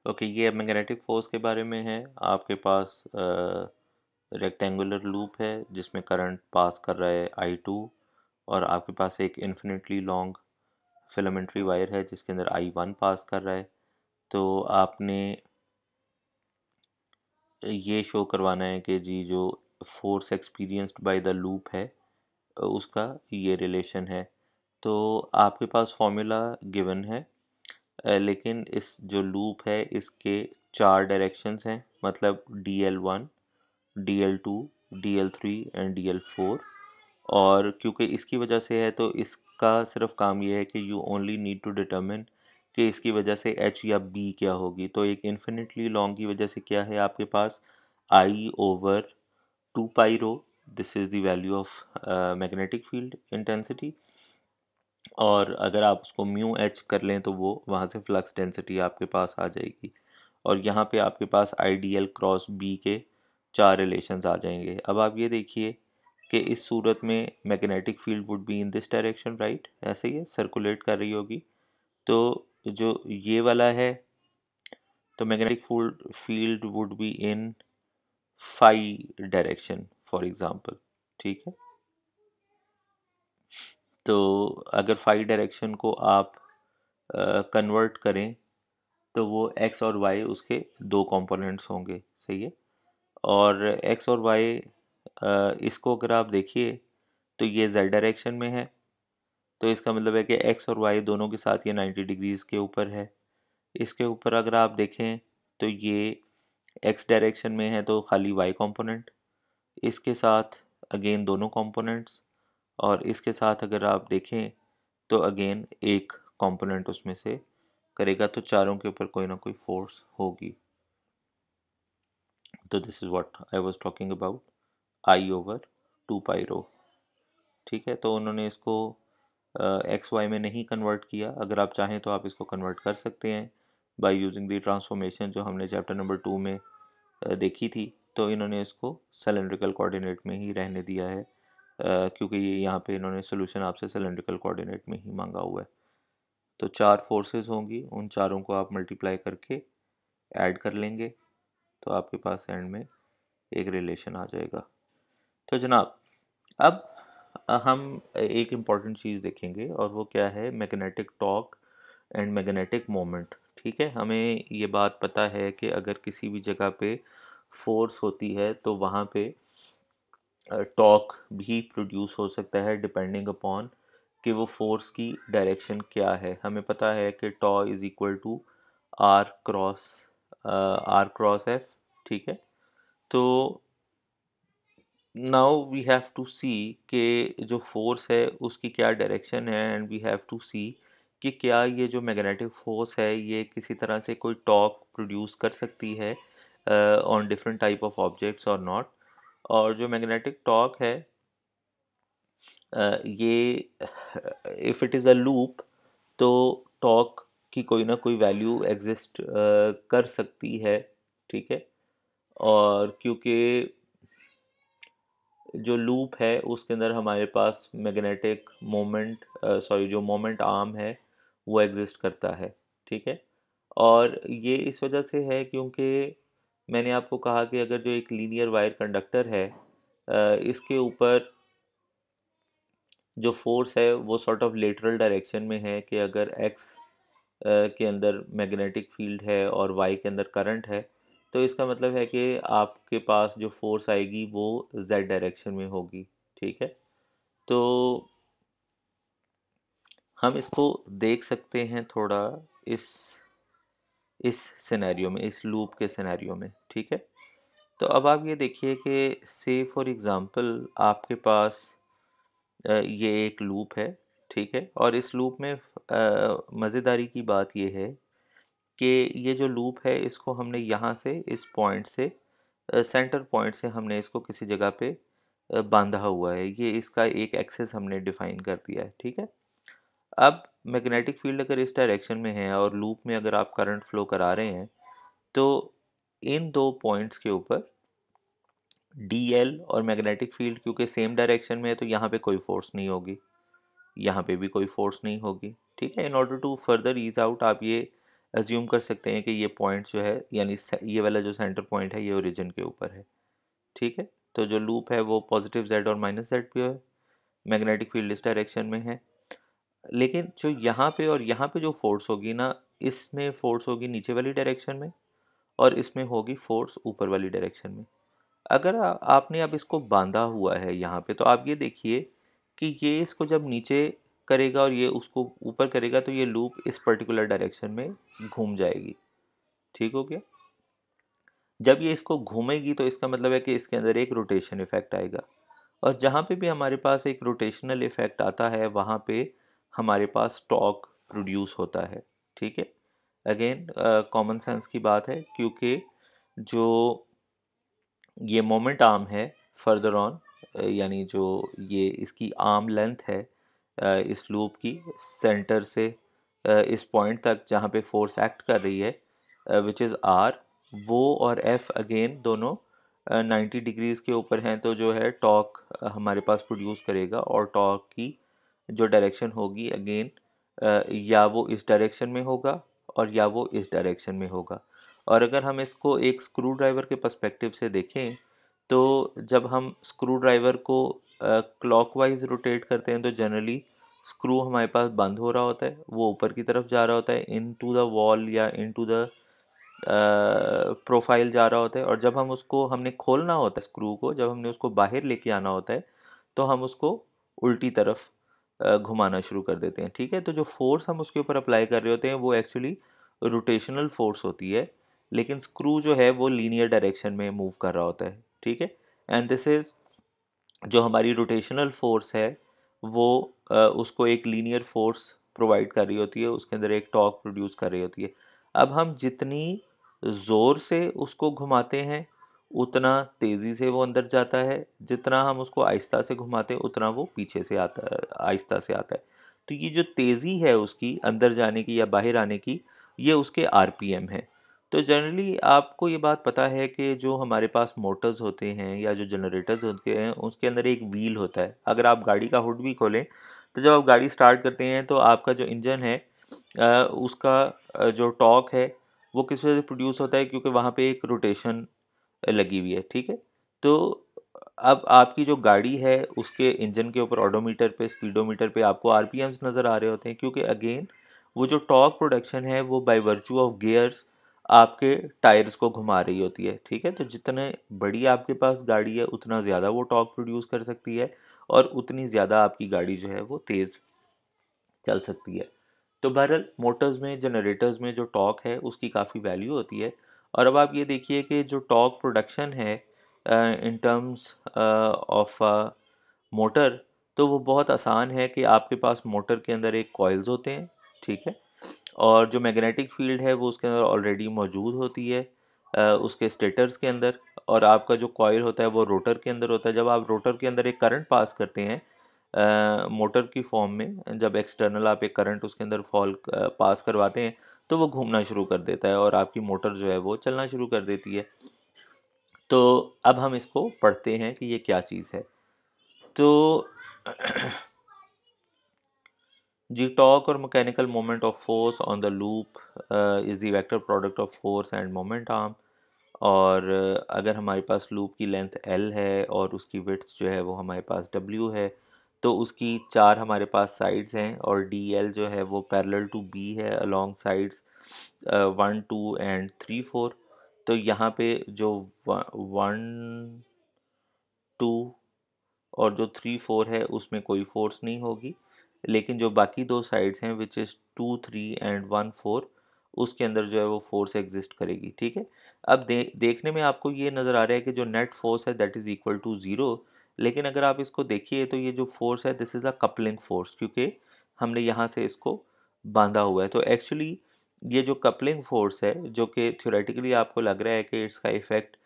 S1: okay ये मैग्नेटिक फोर्स के बारे में है आपके पास रेक्टेंगुलर लूप है जिसमें करंट पास कर रहा है आई टू और आपके पास एक इन्फिनिटली लॉन्ग फिलामेंट्री वायर है जिसके अंदर आई वन पास कर रहा है तो आपने ये शो करवाना है कि जी जो force experienced by the loop है उसका ये रिलेशन है तो आपके पास फॉर्मूला गिवन है लेकिन इस जो लूप है इसके चार डायरेक्शंस हैं मतलब d l one d l two d l three and d l four और क्योंकि इसकी वजह से है तो इसका सिर्फ काम ये है कि you only need to determine कि इसकी वजह से एच या बी क्या होगी तो एक इन्फिनिटली लॉन्ग की वजह से क्या है आपके पास I over two pi r this is दैल्यू value of magnetic field intensity और अगर आप उसको म्यू एच कर लें तो वो वहाँ से फ्लक्स डेंसिटी आपके पास आ जाएगी और यहाँ पे आपके पास आइडियल क्रॉस बी के चार रिलेशंस आ जाएंगे अब आप ये देखिए कि इस सूरत में magnetic field would be in this direction right ऐसे ही है सर्कुलेट कर रही होगी तो जो ये वाला है तो magnetic field would be in five direction for example ठीक है तो अगर फाइव डायरेक्शन को आप कन्वर्ट करें तो वो एक्स और वाई उसके दो कंपोनेंट्स होंगे सही है और एक्स और वाई इसको अगर आप देखिए तो ये जेड डायरेक्शन में है तो इसका मतलब है कि एक्स और वाई दोनों के साथ ये नाइन्टी डिग्रीज़ के ऊपर है इसके ऊपर अगर आप देखें तो ये एक्स डायरेक्शन में है तो खाली वाई कंपोनेंट इसके साथ अगेन दोनों कंपोनेंट्स और इसके साथ अगर आप देखें तो अगेन एक कंपोनेंट उसमें से करेगा तो चारों के ऊपर कोई ना कोई फोर्स होगी तो this is what I was talking about I over two pi r ठीक है तो उन्होंने इसको एक्स uh, वाई में नहीं कन्वर्ट किया अगर आप चाहें तो आप इसको कन्वर्ट कर सकते हैं बाय यूजिंग दी ट्रांसफॉर्मेशन जो हमने चैप्टर नंबर टू में uh, देखी थी तो इन्होंने इसको सिलेंड्रिकल कोऑर्डिनेट में ही रहने दिया है क्योंकि ये यहाँ पे इन्होंने सोल्यूशन आपसे सिलेंड्रिकल कोऑर्डिनेट में ही मांगा हुआ है तो चार फोर्सेस होंगी उन चारों को आप मल्टीप्लाई करके ऐड कर लेंगे तो आपके पास एंड में एक रिलेशन आ जाएगा तो जनाब अब हम एक इम्पॉर्टेंट चीज़ देखेंगे और वो क्या है magnetic torque and magnetic moment ठीक है हमें ये बात पता है कि अगर किसी भी जगह पे फोर्स होती है तो वहाँ पे टॉक भी प्रोड्यूस हो सकता है डिपेंडिंग अपॉन कि वो फोर्स की डायरेक्शन क्या है हमें पता है कि tau is equal to r cross r cross F ठीक है तो now we have to see के जो फोर्स है उसकी क्या डायरेक्शन है and we have to see कि क्या ये जो मैग्नेटिक फोर्स है ये किसी तरह से कोई टॉक प्रोड्यूस कर सकती है on different type of objects और नॉट और जो मैग्नेटिक टॉर्क है ये if it is a loop तो टॉर्क की कोई ना कोई वैल्यू एग्जिस्ट कर सकती है ठीक है और क्योंकि जो लूप है उसके अंदर हमारे पास मैग्नेटिक मोमेंट सॉरी जो मोमेंट आर्म है वो एग्जिस्ट करता है ठीक है और ये इस वजह से है क्योंकि मैंने आपको कहा कि अगर जो एक लीनियर वायर कंडक्टर है इसके ऊपर जो फोर्स है वो सॉर्ट ऑफ लेटरल डायरेक्शन में है कि अगर एक्स के अंदर मैग्नेटिक फील्ड है और वाई के अंदर करंट है तो इसका मतलब है कि आपके पास जो फोर्स आएगी वो जेड डायरेक्शन में होगी ठीक है तो हम इसको देख सकते हैं थोड़ा इस इस सिनेरियो में इस लूप के सिनेरियो में ठीक है तो अब आप ये देखिए कि से फॉर एग्ज़ाम्पल आपके पास ये एक लूप है ठीक है और इस लूप में मज़ेदारी की बात ये है कि ये जो लूप है इसको हमने यहाँ से इस पॉइंट से सेंटर पॉइंट से हमने इसको किसी जगह पे बांधा हुआ है ये इसका एक एक्सेस हमने डिफ़ाइन कर दिया है ठीक है अब मैग्नेटिक फील्ड अगर इस डायरेक्शन में है और लूप में अगर आप करंट फ्लो करा रहे हैं तो इन दो पॉइंट्स के ऊपर डी एल और मैग्नेटिक फील्ड क्योंकि सेम डायरेक्शन में है तो यहाँ पे कोई फोर्स नहीं होगी यहाँ पे भी कोई फोर्स नहीं होगी ठीक है in order to further ease out आप ये एज्यूम कर सकते हैं कि ये पॉइंट जो है यानी ये वाला जो सेंटर पॉइंट है ये ओरिजिन के ऊपर है ठीक है तो जो लूप है वो पॉजिटिव जेड और माइनस जेड पे है मैग्नेटिक फील्ड इस डायरेक्शन में है लेकिन जो यहाँ पे और यहाँ पे जो फोर्स होगी ना इसमें फोर्स होगी नीचे वाली डायरेक्शन में और इसमें होगी फोर्स ऊपर वाली डायरेक्शन में अगर आ, आपने अब इसको बांधा हुआ है यहाँ पे तो आप ये देखिए कि ये इसको जब नीचे करेगा और ये उसको ऊपर करेगा तो ये लूप इस पर्टिकुलर डायरेक्शन में घूम जाएगी ठीक हो गया जब ये इसको घूमेगी तो इसका मतलब है कि इसके अंदर एक रोटेशन इफेक्ट आएगा और जहाँ पे भी हमारे पास एक रोटेशनल इफेक्ट आता है वहाँ पे हमारे पास स्टॉक प्रोड्यूस होता है ठीक है अगेन कॉमन सेंस की बात है क्योंकि जो ये मोमेंट आर्म है फर्दर ऑन यानी जो ये इसकी आर्म लेंथ है uh, इस लूप की सेंटर से uh, इस पॉइंट तक जहाँ पे फोर्स एक्ट कर रही है विच इज़ आर वो और एफ़ अगेन दोनों नाइन्टी डिग्रीज़ के ऊपर हैं तो जो है टॉक हमारे पास प्रोड्यूस करेगा और टॉक की जो डायरेक्शन होगी अगेन या वो इस डायरेक्शन में होगा और या वो इस डायरेक्शन में होगा और अगर हम इसको एक स्क्रू ड्राइवर के पर्सपेक्टिव से देखें तो जब हम स्क्रू ड्राइवर को क्लॉकवाइज रोटेट करते हैं तो जनरली स्क्रू हमारे पास बंद हो रहा होता है वो ऊपर की तरफ जा रहा होता है इन टू द वॉल या इन टू द प्रोफाइल जा रहा होता है और जब हम उसको हमने खोलना होता है स्क्रू को जब हमने उसको बाहर लेके आना होता है तो हम उसको उल्टी तरफ घुमाना शुरू कर देते हैं ठीक है तो जो फोर्स हम उसके ऊपर अप्लाई कर रहे होते हैं वो एक्चुअली रोटेशनल फोर्स होती है लेकिन स्क्रू जो है वो लीनियर डायरेक्शन में मूव कर रहा होता है ठीक है एंड दिस इज़ जो हमारी रोटेशनल फोर्स है वो उसको एक लीनियर फोर्स प्रोवाइड कर रही होती है उसके अंदर एक टॉक प्रोड्यूस कर रही होती है अब हम जितनी ज़ोर से उसको घुमाते हैं उतना तेज़ी से वो अंदर जाता है जितना हम उसको आहिस्ता से घुमाते हैं उतना वो पीछे से आता है आहिस्ता से आता है तो ये जो तेज़ी है उसकी अंदर जाने की या बाहर आने की ये उसके आर है तो जनरली आपको ये बात पता है कि जो हमारे पास मोटर्स होते हैं या जो जनरेटर्स होते हैं उसके अंदर एक व्हील होता है अगर आप गाड़ी का हुड भी खोलें तो जब आप गाड़ी स्टार्ट करते हैं तो आपका जो इंजन है उसका जो टॉक है वो किस वजह से प्रोड्यूस होता है क्योंकि वहाँ पे एक रोटेशन लगी हुई है ठीक है तो अब आपकी जो गाड़ी है उसके इंजन के ऊपर ऑडोमीटर पे स्पीडोमीटर पे आपको आर नज़र आ रहे होते हैं क्योंकि अगेन वो जो टॉक प्रोडक्शन है वो बाई वर्चू ऑफ गेयर्स आपके टायर्स को घुमा रही होती है ठीक है तो जितने बड़ी आपके पास गाड़ी है उतना ज़्यादा वो टॉक प्रोड्यूस कर सकती है और उतनी ज़्यादा आपकी गाड़ी जो है वो तेज़ चल सकती है तो बहरहाल मोटर्स में जनरेटर्स में जो टॉक है उसकी काफ़ी वैल्यू होती है और अब आप ये देखिए कि जो टॉक प्रोडक्शन है इन टर्म्स ऑफ मोटर तो वो बहुत आसान है कि आपके पास मोटर के अंदर एक कॉयल्स होते हैं ठीक है और जो मैग्नेटिक फील्ड है वो उसके अंदर ऑलरेडी मौजूद होती है आ, उसके स्टेटर्स के अंदर और आपका जो कॉयल होता है वो रोटर के अंदर होता है जब आप रोटर के अंदर एक करंट पास करते हैं मोटर की फॉर्म में जब एक्सटर्नल आप एक करंट उसके अंदर फॉल पास करवाते हैं तो वो घूमना शुरू कर देता है और आपकी मोटर जो है वो चलना शुरू कर देती है तो अब हम इसको पढ़ते हैं कि ये क्या चीज़ है तो जी टॉक और mechanical moment of force on the loop is the vector product of force and moment arm और अगर हमारे पास लूप की लेंथ एल है और उसकी विथ जो है वो हमारे पास डब्ल्यू है तो उसकी चार हमारे पास साइड्स हैं और डी एल जो है वो पैरेलल टू बी है along sides one two and three four तो यहाँ पे जो वन टू और जो थ्री फोर है उसमें कोई फोर्स नहीं होगी लेकिन जो बाकी दो साइड्स हैं which is two three and one four उसके अंदर जो है वो फोर्स एग्जिस्ट करेगी ठीक है अब दे, देखने में आपको ये नज़र आ रहा है कि जो नेट फोर्स है that is equal to zero लेकिन अगर आप इसको देखिए तो ये जो फोर्स है this is a coupling force क्योंकि हमने यहाँ से इसको बांधा हुआ है तो एक्चुअली ये जो कपलिंग फोर्स है जो कि थ्योरेटिकली आपको लग रहा है कि इसका इफेक्ट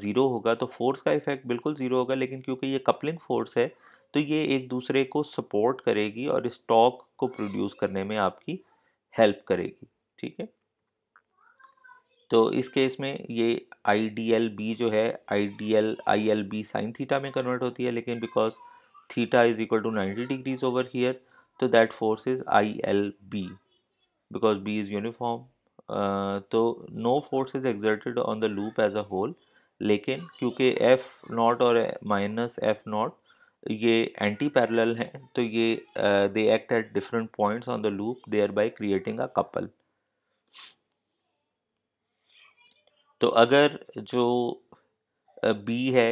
S1: ज़ीरो होगा तो फोर्स का इफेक्ट बिल्कुल ज़ीरो होगा लेकिन क्योंकि ये कपलिंग फोर्स है तो ये एक दूसरे को सपोर्ट करेगी और इस्टॉक को प्रोड्यूस करने में आपकी हेल्प करेगी ठीक है तो इस केस में ये आई डी एल बी जो है I D l I L B sine theta में कन्वर्ट होती है लेकिन because theta is equal to ninety degrees over here तो that force is I L B because B is uniform तो no force is exerted on the loop as a whole लेकिन क्योंकि एफ़ नॉट और माइनस एफ़ नॉट ये एंटी पैरेलल हैं तो ये they act at different points on the loop there thereby creating a couple तो अगर जो बी है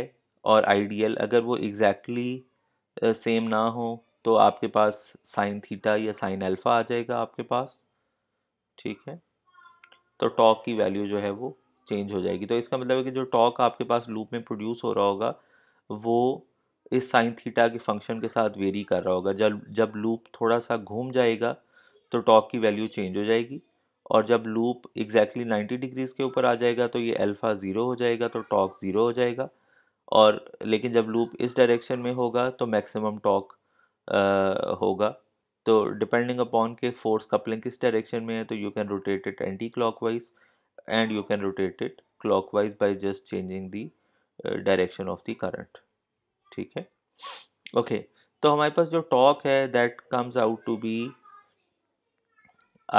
S1: और आइडियल अगर वो एग्जैक्टली exactly सेम ना हो तो आपके पास साइन थीटा या साइन अल्फ़ा आ जाएगा आपके पास ठीक है तो टॉक की वैल्यू जो है वो चेंज हो जाएगी तो इसका मतलब है कि जो टॉक आपके पास लूप में प्रोड्यूस हो रहा होगा वो इस साइन थीटा के फंक्शन के साथ वेरी कर रहा होगा जब जब लूप थोड़ा सा घूम जाएगा तो टॉक की वैल्यू चेंज हो जाएगी और जब लूप एग्जैक्टली नाइन्टी डिग्रीज़ के ऊपर आ जाएगा तो ये अल्फ़ा ज़ीरो हो जाएगा तो टॉक ज़ीरो हो जाएगा और लेकिन जब लूप इस डायरेक्शन में होगा तो मैक्सिमम टॉक होगा तो डिपेंडिंग अपॉन के फोर्स कपलिंग किस डायरेक्शन में है तो you can rotate it anti clock and you can rotate it clockwise just changing the direction of the current ठीक है ओके okay, तो हमारे पास जो टॉक है that comes out to B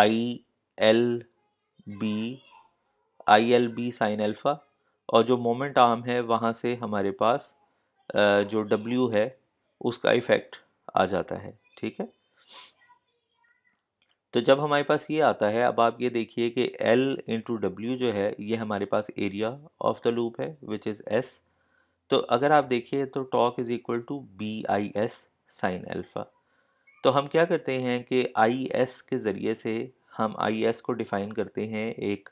S1: I L B I L B sine alpha और जो मोमेंट आर्म है वहाँ से हमारे पास जो डब्ल्यू है उसका इफ़ेक्ट आ जाता है ठीक है तो जब हमारे पास ये आता है अब आप ये देखिए कि एल इंटू डब्ल्यू जो है ये हमारे पास एरिया ऑफ द लूप है विच इज़ एस तो अगर आप देखिए तो torque is equal to B I S sine alpha तो हम क्या करते हैं कि आई एस के ज़रिए से हम आई एस e को डिफ़ाइन करते हैं एक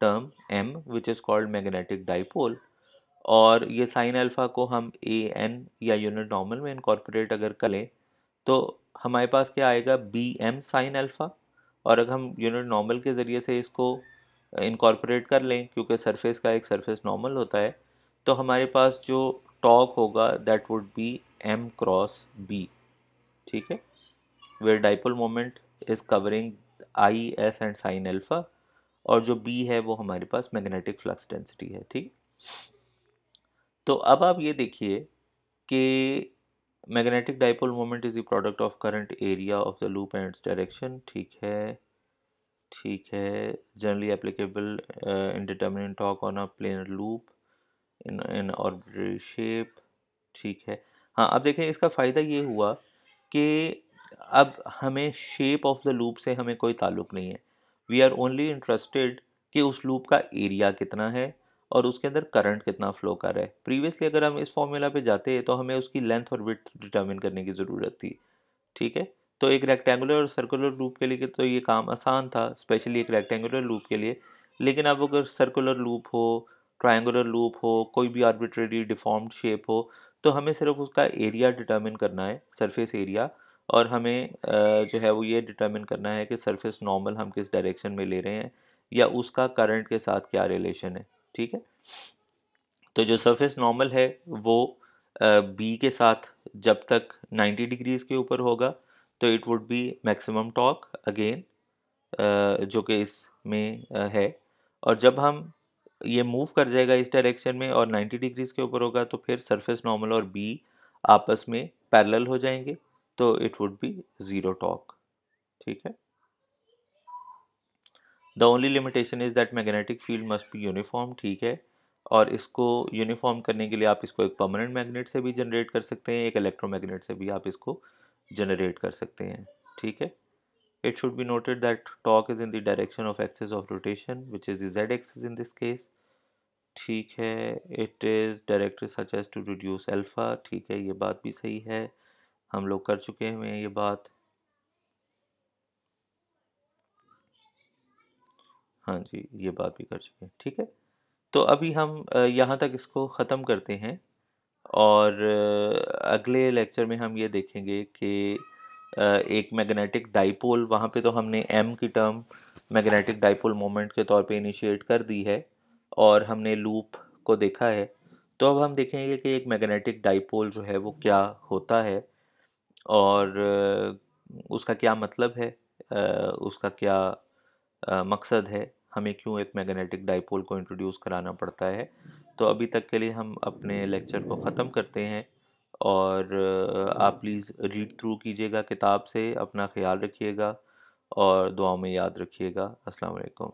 S1: term M which is called magnetic dipole और ये साइन अल्फ़ा को हम ए एन या यूनिट नॉर्मल में इनकॉर्पोरेट अगर करें तो हमारे पास क्या आएगा बी एम साइन अल्फ़ा और अगर हम यूनिट नॉर्मल के ज़रिए से इसको इनकॉर्पोरेट कर लें क्योंकि सरफेस का एक सरफेस नॉर्मल होता है तो हमारे पास जो टॉक होगा that would be M cross B ठीक है where dipole moment is covering I S and sine alpha और जो बी है वो हमारे पास मैग्नेटिक फ्लक्स डेंसिटी है ठीक तो अब आप ये देखिए कि magnetic dipole moment is the product of current area of the loop and direction ठीक है ठीक है generally applicable indeterminate torque on a plane loop in in arbitrary shape ठीक है हाँ अब देखें इसका फ़ायदा ये हुआ कि अब हमें शेप ऑफ द लूप से हमें कोई ताल्लुक़ नहीं है वी आर ओनली इंटरेस्टेड कि उस लूप का एरिया कितना है और उसके अंदर करंट कितना फ्लो कर रहा है प्रीवियसली अगर हम इस फॉर्मूला पे जाते हैं तो हमें उसकी लेंथ और विथ डिटर्मिन करने की ज़रूरत थी ठीक है तो एक रेक्टेंगुलर और सर्कुलर लूप के लिए तो ये काम आसान था स्पेशली एक रेक्टेंगुलर लूप के लिए लेकिन अब अगर सर्कुलर लूप हो ट्राइंगुलर लूप हो कोई भी आर्बिट्रेरी डिफॉर्म्ड शेप हो तो हमें सिर्फ उसका एरिया डिटर्मिन करना है सरफेस एरिया और हमें जो है वो ये डिटर्मिन करना है कि सरफेस नॉर्मल हम किस डायरेक्शन में ले रहे हैं या उसका करंट के साथ क्या रिलेशन है ठीक है तो जो सरफेस नॉर्मल है वो बी के साथ जब तक 90 डिग्रीज़ के ऊपर होगा तो it would be maximum torque again जो कि इसमें है और जब हम ये मूव कर जाएगा इस डायरेक्शन में और 90 डिग्रीज़ के ऊपर होगा तो फिर सरफेस नॉर्मल और बी आपस में पैरेलल हो जाएंगे तो it would be zero torque ठीक है the only limitation is that magnetic field must be uniform ठीक है और इसको यूनिफॉर्म करने के लिए आप इसको एक परमानेंट मैग्नेट से भी जनरेट कर सकते हैं एक इलेक्ट्रो इलेक्ट्रोमैग्नेट से भी आप इसको जनरेट कर सकते हैं ठीक है it should be noted that torque is in the direction of axis of rotation which is the axes in this case ठीक है it is direct such as to reduce alpha ठीक है ये बात भी सही है हम लोग कर चुके हैं ये बात हाँ जी ये बात भी कर चुके हैं ठीक है तो अभी हम यहाँ तक इसको ख़त्म करते हैं और अगले लेक्चर में हम ये देखेंगे कि एक मैग्नेटिक डाइपोल वहाँ पे तो हमने एम की टर्म मैग्नेटिक डाइपोल मोमेंट के तौर पे इनिशिएट कर दी है और हमने लूप को देखा है तो अब हम देखेंगे कि एक मैग्नेटिक डाइपोल जो है वो क्या होता है और उसका क्या मतलब है उसका क्या मकसद है हमें क्यों एक मैग्नेटिक डाइपोल को इंट्रोड्यूस कराना पड़ता है तो अभी तक के लिए हम अपने लेक्चर को ख़त्म करते हैं और आप प्लीज़ रीड थ्रू कीजिएगा किताब से अपना ख्याल रखिएगा और दुआ में याद रखिएगा अस्सलाम वालेकुम